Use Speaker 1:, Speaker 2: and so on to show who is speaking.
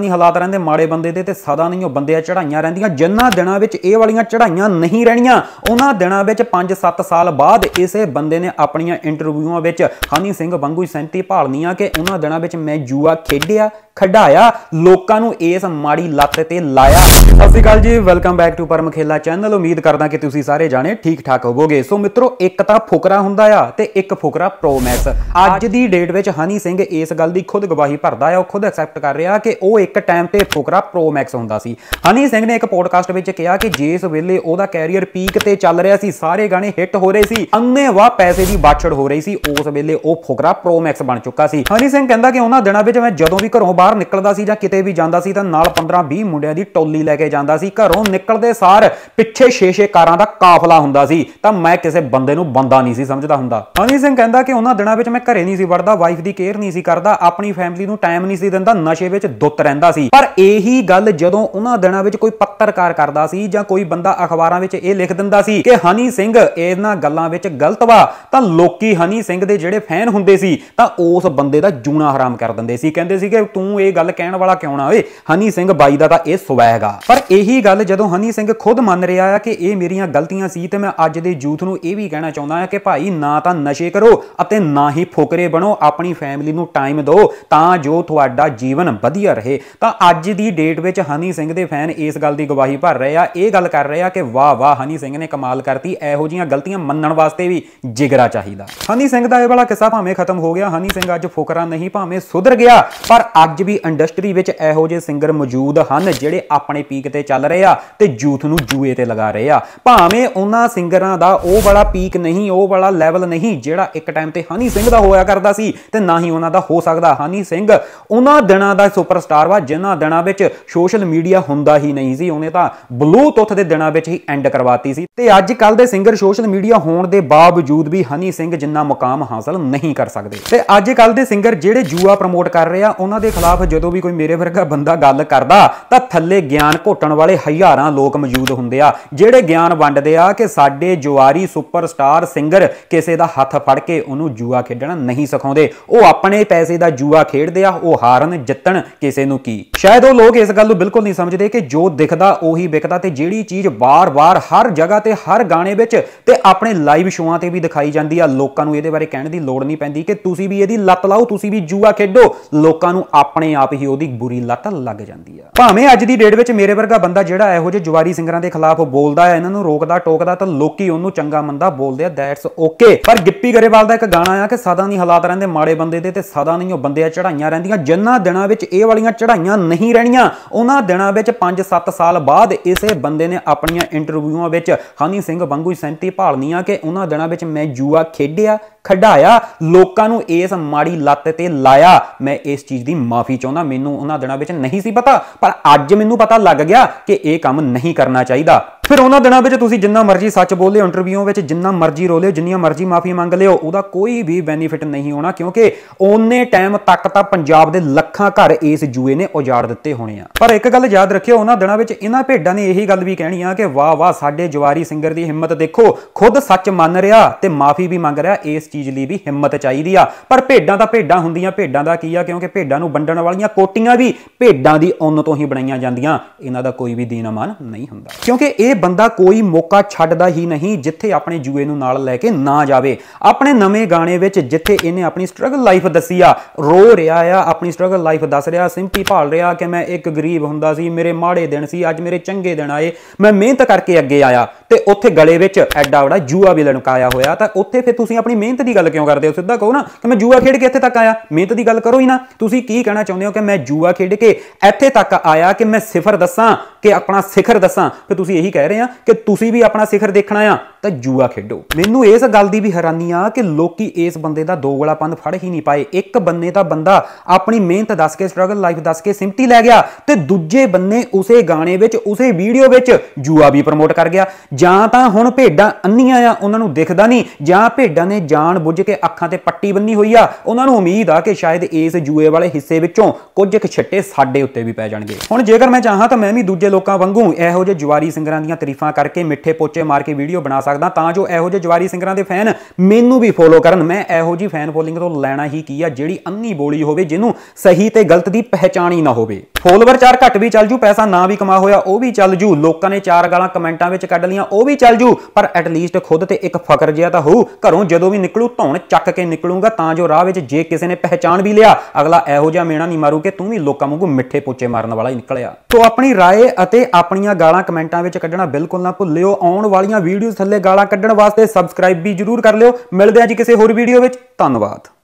Speaker 1: ਨਹੀਂ ਹਾਲਾਤ ਰਹਿੰਦੇ ਮਾੜੇ ਬੰਦੇ ਦੇ ਤੇ ਸਦਾ ਨਹੀਂ ਉਹ ਬੰਦਿਆ ਚੜਾਈਆਂ ਰਹਿੰਦੀਆਂ ਜਿੰਨਾ ਦਿਨਾਂ ਵਿੱਚ ਇਹ ਵਾਲੀਆਂ ਚੜਾਈਆਂ ਨਹੀਂ ਰਹਿਣੀਆਂ ਉਹਨਾਂ ਦਿਨਾਂ ਵਿੱਚ 5-7 ਸਾਲ ਬਾਅਦ ਇਸੇ ਬੰਦੇ ਨੇ ਆਪਣੀਆਂ ਇੰਟਰਵਿਊਆਂ ਵਿੱਚ ਹਾਨੀ ਸਿੰਘ ਵਾਂਗੂ ਸੈਂਤੀ ਭਾਲਨੀਆਂ ਕਿ ਉਹਨਾਂ ਦਿਨਾਂ ਵਿੱਚ ਮੈਂ ਜੂਆ ਖੇਡਿਆ ਖਡਾਇਆ ਲੋਕਾਂ ਨੂੰ ਇਸ ਮਾੜੀ ਲੱਤ ਤੇ ਲਾਇਆ ਸਤਿ ਸ਼੍ਰੀ ਅਕਾਲ ਜੀ welcome back to Param Khela channel ਉਮੀਦ ਕਰਦਾ ਕਿ ਤੁਸੀਂ ਸਾਰੇ ਜਾਣੇ ਠੀਕ ਠਾਕ ਹੋਵੋਗੇ ਸੋ ਮਿੱਤਰੋ ਇੱਕ ਤਾਂ ਫੁਕਰਾ ਹੁੰਦਾ ਆ ਤੇ ਇੱਕ ਫੁਕਰਾ ਪ੍ਰੋ ਮੈਕਸ ਅੱਜ ਦੀ ਡੇਟ ਵਿੱਚ ਹਨੀ ਸਿੰਘ ਇਸ ਗੱਲ ਦੀ ਖੁਦ ਗਵਾਹੀ ਭਰਦਾ ਆ ਉਹ ਖੁਦ ਐਕਸੈਪਟ ਕਰ ਰਿਹਾ ਕਿ ਉਹ ਇੱਕ ਟਾਈਮ ਤੇ ਫੁਕਰਾ ਪ੍ਰੋ ਮੈਕਸ ਹੁੰਦਾ ਸੀ ਹਨੀ ਸਿੰਘ ਨੇ ਇੱਕ ਪੋਡਕਾਸਟ ਵਿੱਚ ਕਿਹਾ ਕਿ ਜੇ ਇਸ ਵੇਲੇ ਉਹਦਾ ਕੈਰੀਅਰ ਪੀਕ ਤੇ ਚੱਲ ਰਿਹਾ ਸੀ ਸਾਰੇ ਗਾਣੇ ਹਿੱਟ ਹੋ ਰਹੇ ਸੀ ਅੰਨੇ ਵਾ ਪੈਸੇ ਦੀ ਬਾਛੜ ਹੋ ਰਹੀ ਸੀ ਉਸ ਵੇਲੇ ਉਹ ਫੁਕਰਾ ਪ੍ਰੋ ਮੈਕਸ ਬਣ ਚੁੱਕਾ ਸੀ ਹਨੀ ਸਿੰਘ ਕਹਿੰਦਾ ਕਿ ਉਹਨਾਂ ਦਿਨਾਂ ਵਿੱਚ ਮੈਂ ਜਦੋਂ ਵੀ ਘਰੋਂ ਬਾਹਰ ਨਿਕਲਦਾ ਸੀ ਜਾਂ ਕਿਤੇ ਵੀ ਜਾਂਦਾ ਸੀ ਤਾਂ ਨਾਲ 15-20 ਮੁੰਡਿਆਂ ਦੀ ਟੋਲੀ ਲੈ ਕੇ ਜਾਂਦਾ ਸੀ ਘਰੋਂ ਨਿਕਲਦੇ ਸਾਰ ਪਿੱਛੇ 6-6 ਕਾਰਾਂ ਦਾ ਕਾਫਲਾ ਹੁੰਦਾ ਸੀ ਤਾਂ ਮੈਂ ਕਿਸੇ ਬੰਦੇ ਨੂੰ ਬੰਦਾ ਨਹੀਂ ਸੀ ਸਮਝਦਾ ਹੁੰਦਾ ਹਨੀ ਸਿੰਘ ਕਹਿੰਦਾ ਕਿ ਉਹਨਾਂ ਦਿਨਾਂ ਵਿੱਚ ਮੈਂ ਘਰੇ ਨਹੀਂ ਸੀ ਵੜਦਾ ਵਾਈਫ ਦੀ ਕੇਅਰ ਨਹੀਂ ਸੀ ਕਰਦਾ ਆਪਣੀ ਫੈਮਿਲੀ ਨੂੰ ਟਾਈਮ ਨਹੀਂ ਸੀ ਦਿੰਦਾ ਨਸ਼ੇ ਵਿੱਚ ਦੁੱਤ ਰਹਿੰਦਾ ਸੀ ਪਰ ਇਹੀ ਗੱਲ ਜਦੋਂ ਉਹਨਾਂ ਦਿਨਾਂ ਵਿੱਚ ਕੋਈ ਪੱਤਰਕਾਰ ਕਰਦਾ ਸੀ ਜਾਂ ਕੋਈ ਬੰਦਾ ਅਖਬਾਰਾਂ ਵਿੱਚ ਇਹ ਲਿਖ ਦਿੰਦਾ ਸੀ ਕਿ ਹਨੀ ਸਿੰਘ ਇਹਨਾਂ ਗੱਲਾਂ ਵਿੱਚ ਗਲਤ ਵਾ ਤਾਂ ਲੋਕੀ ਹਨੀ ਸਿੰਘ ਦੇ ਜਿਹੜੇ ਫੈਨ ਹੁੰਦੇ ਸੀ ਤਾਂ ਉਸ ਬੰਦੇ ਦਾ ਜੂਣਾ ਹਰਾਮ ਕਰ ਦਿੰਦੇ ਸੀ ਕਹਿੰਦੇ ਸੀ ਕਿ ਤੂੰ ਨੂੰ ਇਹ ਗੱਲ ਕਹਿਣ ਵਾਲਾ ਕਿਉਂ ਨਾ ਹੋਵੇ ਹਨੀ ਸਿੰਘ ਬਾਈ ਦਾ ਤਾਂ ਇਹ ਸਵੈਗ ਆ ਪਰ ਇਹੀ ਗੱਲ ਜਦੋਂ ਹਨੀ ਸਿੰਘ ਖੁਦ ਮੰਨ ਰਿਹਾ ਆ ਕਿ ਇਹ ਮੇਰੀਆਂ ਗਲਤੀਆਂ ਸੀ ਤੇ ਮੈਂ ਅੱਜ ਦੇ ਯੂਥ ਨੂੰ ਇਹ ਵੀ ਕਹਿਣਾ ਚਾਹੁੰਦਾ ਆ ਕਿ ਭਾਈ ਨਾ ਤਾਂ ਨਸ਼ੇ ਕਰੋ ਅਤੇ ਨਾ ਹੀ ਫੋਕਰੇ ਬਣੋ ਆਪਣੀ ਫੈਮਿਲੀ ਨੂੰ ਟਾਈਮ ਦਿਓ ਤਾਂ ਜੋ ਤੁਹਾਡਾ ਜੀਵਨ ਵਧੀਆ ਰਹੇ ਤਾਂ ਅੱਜ ਦੀ ਡੇਟ ਵਿੱਚ ਹਨੀ ਸਿੰਘ ਦੇ ਫੈਨ ਇਸ ਗੱਲ ਦੀ ਗਵਾਹੀ ਭਰ ਰਹੇ ਆ ਇਹ ਗੱਲ ਕਰ ਰਹੇ ਆ ਕਿ ਵਾਹ ਵਾਹ ਹਨੀ ਸਿੰਘ ਨੇ ਕਮਾਲ ਕਰਤੀ ਇਹੋ ਜੀਆਂ ਗਲਤੀਆਂ ਮੰਨਣ ਵਾਸਤੇ ਵੀ ਜਿਗਰਾ ਚਾਹੀਦਾ ਹਨੀ ਸਿੰਘ ਦਾ ਇਹ ਵਾਲਾ ਕਿੱਸਾ ਭਾਵੇਂ ਖਤਮ ਹੋ ਗਿਆ ਹਨੀ ਸਿੰਘ ਅੱਜ ਫੋਕਰਾ ਨਹੀਂ ਭਾਵੇਂ ਸੁਧਰ ਗਿਆ ਪਰ ਅੱਜ ਵੀ ਇੰਡਸਟਰੀ ਵਿੱਚ ਇਹੋ ਜਿਹੇ ਸਿੰਗਰ ਮੌਜੂਦ ਹਨ ਜਿਹੜੇ ਆਪਣੇ ਪੀਕ ਤੇ ਚੱਲ ਰਹੇ ਆ ਤੇ ਯੂਥ ਨੂੰ ਜੂਏ ਤੇ ਲਗਾ ਰਹੇ ਆ ਭਾਵੇਂ ਉਹਨਾਂ ਸਿੰਗਰਾਂ ਦਾ ਉਹ ਵਾਲਾ ਪੀਕ ਨਹੀਂ ਉਹ ਵਾਲਾ ਲੈਵਲ ਨਹੀਂ ਜਿਹੜਾ ਇੱਕ ਟਾਈਮ ਤੇ ਹਨੀ ਸਿੰਘ ਦਾ ਹੋਇਆ ਕਰਦਾ ਸੀ ਤੇ ਨਾ ਹੀ ਉਹਨਾਂ ਦਾ ਹੋ ਸਕਦਾ ਹਨੀ ਸਿੰਘ ਉਹਨਾਂ ਦਿਨਾਂ ਦਾ ਸੁਪਰਸਟਾਰ ਵਾ ਜਿਨ੍ਹਾਂ ਦਿਨਾਂ ਵਿੱਚ ਸੋਸ਼ਲ ਮੀਡੀਆ ਹੁੰਦਾ ਹੀ ਨਹੀਂ ਸੀ ਉਹਨੇ ਤਾਂ ਬਲੂਟੁੱਥ ਦੇ ਦਿਨਾਂ ਵਿੱਚ ਹੀ ਐਂਡ ਕਰਵਾਤੀ ਸੀ ਤੇ ਅੱਜ ਕੱਲ ਦੇ ਸਿੰਗਰ ਸੋਸ਼ਲ ਮੀਡੀਆ ਹੋਣ ਦੇ ਬਾਵਜੂਦ ਵੀ ਹਨੀ ਸਿੰਘ ਜਿੰਨਾ ਮੁਕਾਮ ਹਾਸਲ ਨਹੀਂ ਕਰ ਸਕਦੇ ਤੇ ਅੱਜ ਕੱਲ ਦੇ ਸਿੰਗਰ ਜਿਹੜੇ ਜੂਆ ਪ੍ਰਮੋਟ ਕਰ ਰਹੇ ਆ ਉਹਨਾਂ ਦੇ ਖਿਲਾਫ ਖਿਲਾਫ ਜਦੋਂ ਵੀ ਕੋਈ ਮੇਰੇ ਵਰਗਾ ਬੰਦਾ ਗੱਲ ਕਰਦਾ ਤਾਂ ਥੱਲੇ ਗਿਆਨ ਘੋਟਣ ਵਾਲੇ ਹਜ਼ਾਰਾਂ ਲੋਕ ਮੌਜੂਦ ਹੁੰਦੇ ਆ ਜਿਹੜੇ ਗਿਆਨ ਵੰਡਦੇ ਆ ਕਿ ਸਾਡੇ ਜੁਆਰੀ ਸੁਪਰਸਟਾਰ ਸਿੰਗਰ ਕਿਸੇ ਦਾ ਹੱਥ ਫੜ ਕੇ ਉਹਨੂੰ ਜੂਆ ਖੇਡਣਾ ਨਹੀਂ ਸਿਖਾਉਂਦੇ ਉਹ ਆਪਣੇ ਪੈਸੇ ਦਾ ਜੂਆ ਖੇਡਦੇ ਆ ਉਹ ਹਾਰਨ ਜਿੱਤਣ ਕਿਸੇ ਨੂੰ ਕੀ ਸ਼ਾਇਦ ਉਹ ਲੋਕ ਇਸ ਗੱਲ ਨੂੰ ਬਿਲਕੁਲ ਨਹੀਂ ਸਮਝਦੇ ਕਿ ਜੋ ਦਿਖਦਾ ਉਹੀ ਵਿਕਦਾ ਤੇ ਜਿਹੜੀ ਚੀਜ਼ ਬਾਰ-ਬਾਰ ਹਰ ਜਗ੍ਹਾ ਤੇ ਹਰ ਗਾਣੇ ਵਿੱਚ ਤੇ ਆਪਣੇ ਲਾਈਵ ਸ਼ੋਆਂ ਤੇ ਵੀ ਦਿਖਾਈ ਜਾਂਦੀ ਆ ਲੋਕਾਂ ਨੂੰ ਇਹਦੇ ਬਾਰੇ ਕਹਿਣ ਦੀ ਲੋੜ ਨਹੀਂ ਪੈਂਦੀ ਕਿ ਤੁਸੀਂ ਵੀ ਇਹਦੀ ਲੱਤ ਲਾਓ ਤੁਸੀਂ ਵੀ ਜੂਆ ਖੇਡੋ ਲੋਕਾਂ ਨੂੰ ਆਪਣੇ ਆਪਣੇ ਆਪ ਹੀ ਉਹਦੀ ਬੁਰੀ ਲੱਤ ਲੱਗ ਜਾਂਦੀ ਆ ਭਾਵੇਂ ਅੱਜ ਦੀ ਡੇਟ ਵਿੱਚ ਮੇਰੇ ਵਰਗਾ ਬੰਦਾ ਜਿਹੜਾ ਇਹੋ ਜਿਹੇ ਜਵਾਰੀ ਸਿੰਗਰਾਂ ਦੇ ਖਿਲਾਫ ਬੋਲਦਾ ਹੈ ਇਹਨਾਂ ਨੂੰ ਰੋਕਦਾ ਟੋਕਦਾ ਤਾਂ ਲੋਕੀ ਉਹਨੂੰ ਚੰਗਾ ਮੰਦਾ ਬੋਲਦੇ ਆ ਦੈਟਸ ਓਕੇ ਪਰ ਗਿੱਪੀ ਗਰੇਵਾਲ ਦਾ ਇੱਕ ਗਾਣਾ ਆ ਕਿ ਸਦਾ ਨਹੀਂ ਹਾਲਾਤ ਰਹਿੰਦੇ ਮਾੜੇ ਬੰਦੇ ਦੇ ਤੇ ਸਦਾ ਨਹੀਂ ਉਹ ਬੰਦੇ ਆ ਚੜਾਈਆਂ ਰਹਿੰਦੀਆਂ ਜਿੰਨਾ ਦਿਨਾਂ ਵਿੱਚ ਇਹ ਵਾਲੀਆਂ ਚੜਾਈਆਂ ਨਹੀਂ ਰਹਿਣੀਆਂ ਉਹਨਾਂ ਦਿਨਾਂ ਵਿੱਚ 5-7 ਸਾਲ ਬਾਅਦ ਇਸੇ ਬੰਦੇ ਨੇ ਆਪਣੀਆਂ ਇੰਟਰਵਿਊਆਂ ਵਿੱਚ ਹਨੀ ਸਿੰਘ ਵਾਂਗੂ ਸੈਂਤੀ ਭਾਲਨੀਆਂ ਕਿ ਉਹਨਾਂ ਦਿਨਾਂ ਵਿੱਚ ਮੈਂ ਜੂਆ ਖੇਡਿਆ ਖਡਾਇਆ ਲੋਕਾਂ ਨੂੰ ਇਸ ਮਾੜੀ ਲੱਤ ਤੇ ਲਾਇਆ ਮੈਂ ਇਸ ਚੀਜ਼ ਦੀ ਮਾਫੀ ਚਾਹੁੰਦਾ ਮੈਨੂੰ ਉਹਨਾਂ ਦਿਨਾਂ ਵਿੱਚ ਨਹੀਂ ਸੀ ਪਤਾ ਪਰ ਅੱਜ ਮੈਨੂੰ ਪਤਾ ਲੱਗ ਗਿਆ ਕਿ ਇਹ ਕੰਮ ਨਹੀਂ ਕਰਨਾ ਚਾਹੀਦਾ ਫਿਰ ਉਹਨਾਂ ਦਿਨਾਂ ਵਿੱਚ ਤੁਸੀਂ ਜਿੰਨਾ ਮਰਜ਼ੀ ਸੱਚ ਬੋਲੇ ਇੰਟਰਵਿਊ ਵਿੱਚ ਜਿੰਨਾ ਮਰਜ਼ੀ ਰੋਲੇ ਜਿੰਨੀਆਂ ਮਰਜ਼ੀ ਮਾਫੀ ਮੰਗ ਲਿਓ ਉਹਦਾ ਕੋਈ ਵੀ ਬੈਨੀਫਿਟ ਨਹੀਂ ਹੋਣਾ ਕਿਉਂਕਿ ਉਹਨੇ ਟਾਈਮ ਤੱਕ ਤਾਂ ਪੰਜਾਬ ਦੇ ਲੱਖਾਂ ਘਰ ਇਸ ਜੂਏ ਨੇ ਉਜਾੜ ਦਿੱਤੇ ਹੋਣੇ ਆ ਪਰ ਇੱਕ ਗੱਲ ਯਾਦ ਰੱਖਿਓ ਉਹਨਾਂ ਦਿਨਾਂ ਵਿੱਚ ਇਹਨਾਂ ਭੇਡਾਂ ਨੇ ਇਹੀ ਗੱਲ ਵੀ ਕਹਿਣੀ ਆ ਕਿ ਵਾਹ ਵਾਹ ਸਾਡੇ ਜਵਾਰੀ ਸਿੰਗਰ ਦੀ ਹਿੰਮਤ ਦੇਖੋ ਖੁਦ ਸੱਚ ਮੰਨ ਰਿਹਾ ਤੇ ਮਾਫੀ ਵੀ ਮੰਗ ਰਿਹਾ ਇਸ ਚੀਜ਼ ਲਈ ਵੀ ਹਿੰਮਤ ਚਾਹੀਦੀ ਆ ਪਰ ਭੇਡਾਂ ਤਾਂ ਭੇਡਾਂ ਹੁੰਦੀਆਂ ਭੇਡਾਂ ਦਾ ਕੀ ਆ ਕਿਉਂਕਿ ਭੇਡਾਂ ਨੂੰ ਵੰਡਣ ਵਾਲੀਆਂ ਕੋਟੀਆਂ ਵੀ ਭੇਡਾਂ ਦੀ ਉਨ ਤੋਂ ਹੀ ਬਣਾਈਆਂ ਜਾਂਦੀਆਂ ਇਹਨਾਂ ਦਾ ਕੋਈ ਵੀ ਦੀਨ ਅਮਾਨ ਨਹੀਂ ਹੁੰਦਾ ਕਿਉਂਕਿ ਇਹ ਇਹ ਬੰਦਾ ਕੋਈ ਮੌਕਾ ਛੱਡਦਾ ਹੀ ਨਹੀਂ ਜਿੱਥੇ ਆਪਣੇ ਜੂਏ ਨੂੰ ਨਾਲ ਲੈ ਕੇ ਨਾ ਜਾਵੇ ਆਪਣੇ ਨਵੇਂ ਗਾਣੇ ਵਿੱਚ ਜਿੱਥੇ ਇਹਨੇ ਆਪਣੀ ਸਟਰਗਲ ਲਾਈਫ ਦੱਸੀ ਆ ਰੋ ਰਿਹਾ ਆ ਆਪਣੀ ਸਟਰਗਲ ਲਾਈਫ ਦੱਸ ਰਿਹਾ ਸਿੰਪੀ ਭਾਲ ਰਿਹਾ ਕਿ ਮੈਂ ਇੱਕ ਗਰੀਬ ਹੁੰਦਾ ਸੀ ਮੇਰੇ ਮਾੜੇ ਦਿਨ ਸੀ ਅੱਜ ਮੇਰੇ ਚੰਗੇ ਦਿਨ ਆਏ ਮੈਂ ਮਿਹਨਤ ਕਰਕੇ ਅੱਗੇ ਆਇਆ ਤੇ ਉੱਥੇ ਗਲੇ ਵਿੱਚ ਐਡਾ ਬੜਾ ਜੂਆ ਵੀ ਲਣਕਾਇਆ ਹੋਇਆ ਤਾਂ ਉੱਥੇ ਫਿਰ ਤੁਸੀਂ ਆਪਣੀ ਮਿਹਨਤ ਦੀ ਗੱਲ ਕਿਉਂ ਕਰਦੇ ਹੋ ਸਿੱਧਾ ਕਹੋ ਨਾ ਕਿ ਮੈਂ ਜੂਆ ਖੇਡ ਕੇ ਇੱਥੇ ਤੱਕ ਆਇਆ ਮਿਹਨਤ ਦੀ ਗੱਲ ਕਰੋ ਹੀ ਨਾ ਤੁਸੀਂ ਕੀ ਕਹਿਣਾ ਚਾਹੁੰਦੇ ਹੋ ਕਿ ਮੈਂ ਜੂਆ ਖੇਡ ਕੇ ਇੱਥੇ ਤੱਕ ਆਇਆ ਕਿ ਮੈਂ ਸਿਫਰ ਦੱਸਾਂ ਕਿ ਆਪਣਾ ਸਿਖਰ ਦੱਸਾਂ ਫਿਰ ਤੁਸੀਂ ਇਹੀ ਕਹਿ ਰਹੇ ਆ ਕਿ ਤੁਸੀਂ ਵੀ ਆਪਣਾ ਸਿਖਰ ਦੇਖਣਾ ਆ ਤਾਂ ਜੂਆ ਖੇਡੋ ਮੈਨੂੰ ਇਸ ਗੱਲ ਦੀ ਵੀ ਹੈਰਾਨੀ ਆ ਕਿ ਲੋਕੀ ਇਸ ਬੰਦੇ ਦਾ ਦੋਗਲਾਪਨ ਫੜ ਹੀ ਨਹੀਂ ਪਾਏ ਇੱਕ ਬੰਨੇ ਦਾ ਬੰਦਾ ਆਪਣੀ ਮਿਹਨਤ ਦੱਸ ਕੇ ਸਟਰਗਲ ਲਾਈਫ ਦੱਸ ਕੇ ਸਿੰਪਤੀ ਲੈ ਗਿਆ ਤੇ ਦੂਜੇ ਬੰਨੇ ਉਸੇ ਗਾਣੇ ਵਿੱਚ ਉਸੇ ਵੀਡੀਓ ਵਿੱਚ ਜੂਆ ਵੀ ਪ੍ਰਮੋਟ ਕਰ ਗਿਆ ਜਾਂ ਤਾਂ ਹੁਣ ਭੇਡਾਂ ਅੰਨੀਆਂ ਆ ਉਹਨਾਂ ਨੂੰ ਦਿਖਦਾ ਨਹੀਂ ਜਾਂ ਭੇਡਾਂ ਨੇ ਜਾਣ ਬੁੱਝ ਕੇ ਅੱਖਾਂ ਤੇ ਪੱਟੀ ਬੰਨੀ ਹੋਈ ਆ ਉਹਨਾਂ ਨੂੰ ਉਮੀਦ ਆ ਕਿ ਸ਼ਾਇਦ ਇਸ ਜੂਏ ਵਾਲੇ ਹਿੱਸੇ ਵਿੱਚੋਂ ਕੁਝ ਇੱਕ ਛੱਟੇ ਸਾਡੇ ਉੱਤੇ ਵੀ ਪੈ ਜਾਣਗੇ ਹੁਣ ਜੇਕਰ ਮੈਂ ਚਾਹਾਂ ਤਾਂ ਮੈਂ ਵੀ ਦੂਜੇ ਲੋਕਾਂ ਵਾਂਗੂ ਇਹੋ ਜਿਹੇ ਜਵਾਰੀ ਸਿੰਗਰਾਂ ਦੀਆਂ ਤਾਰੀਫਾਂ ਕਰਕੇ ਮਿੱਠੇ ਪੋਚੇ ਮਾਰ ਕੇ ਵੀਡੀਓ ਬਣਾ ਸਕਦਾ ਤਾਂ ਜੋ ਇਹੋ ਜਿਹੇ ਜਵਾਰੀ ਸਿੰਗਰਾਂ ਦੇ ਫੈਨ ਮੈਨੂੰ ਵੀ ਫੋਲੋ ਕਰਨ ਮੈਂ ਇਹੋ ਜੀ ਫੈਨ ਫੋਲੋਇੰਗ ਤੋਂ ਲੈਣਾ ਹੀ ਕੀ ਆ ਜਿਹੜੀ ਅੰਨੀ ਬੋਲੀ ਹੋਵੇ ਜਿਹਨੂੰ ਸਹੀ ਤੇ ਗਲਤ ਦੀ ਪਹਿਚਾਣ ਹੀ ਨਾ ਹੋਵੇ ਫੋਲੋਵਰ ਚਾਰ ਘੱਟ ਵੀ ਚੱਲ ਜੂ ਪੈਸਾ ਨਾ ਵੀ ਕਮਾ ਹੋਇਆ ਉਹ ਵੀ ਚੱਲ ਜੂ ਲੋਕਾਂ ਨੇ ਚਾਰ ਗਾਲਾਂ ਕਮੈਂਟਾਂ ਵਿੱਚ ਕੱਢ ਲੀਆਂ ਉਹ ਵੀ ਚੱਲ ਜੂ ਪਰ ਐਟ ਲੀਸਟ ਖੁਦ ਤੇ ਇੱਕ ਫਕਰ ਜਿਹਾ ਤਾਂ ਹੋਊ ਘਰੋਂ ਜਦੋਂ ਵੀ ਨਿਕਲੂ ਧੌਣ ਚੱਕ ਕੇ ਨਿਕਲੂਗਾ ਤਾਂ ਜੋ ਰਾਹ ਵਿੱਚ ਜੇ ਕਿਸੇ ਨੇ ਪਹਿਚਾਣ ਵੀ ਲਿਆ ਅਗਲਾ ਇਹੋ ਜਿਹਾ ਮੇਣਾ ਨਹੀਂ ਮਾਰੂ ਕਿ ਤੂੰ ਵੀ ਲੋਕਾਂ ਵਾਂਗੂ ਮਿੱਠੇ ਪੋਚੇ ਮਾਰਨ ਵਾਲਾ ਹੀ ਨਿਕਲਿਆ ਤੋ ਆਪਣੀ رائے ਅਤੇ ਆਪਣੀਆਂ ਗਾਲਾਂ ਕਮੈਂਟਾਂ ਵਿੱਚ ਕੱਢਣਾ ਬਿਲਕੁਲ ਨਾ ਭੁੱਲਿਓ ਆਉਣ ਵਾਲੀਆਂ ਵੀਡੀਓਜ਼ ਥੱਲੇ ਗਾਲਾਂ ਕੱਢਣ ਵਾਸਤੇ ਸਬਸਕ੍ਰਾਈਬ ਵੀ ਜਰੂਰ ਕਰ ਲਿਓ ਮਿਲਦੇ ਆ ਜੀ ਕਿਸੇ ਹੋਰ ਵੀਡੀਓ ਵਿੱਚ ਧੰਨਵਾਦ